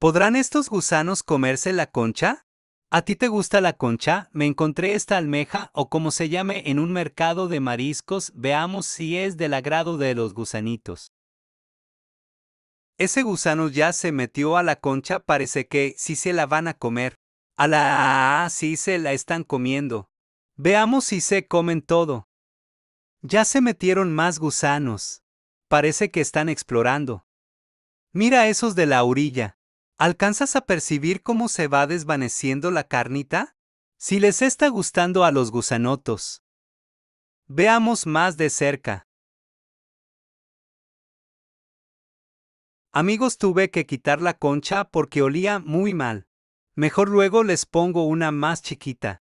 ¿Podrán estos gusanos comerse la concha? ¿A ti te gusta la concha? Me encontré esta almeja o como se llame en un mercado de mariscos, veamos si es del agrado de los gusanitos. Ese gusano ya se metió a la concha, parece que sí se la van a comer. A la sí se la están comiendo. Veamos si se comen todo. Ya se metieron más gusanos. Parece que están explorando. Mira esos de la orilla. ¿Alcanzas a percibir cómo se va desvaneciendo la carnita? Si les está gustando a los gusanotos. Veamos más de cerca. Amigos tuve que quitar la concha porque olía muy mal. Mejor luego les pongo una más chiquita.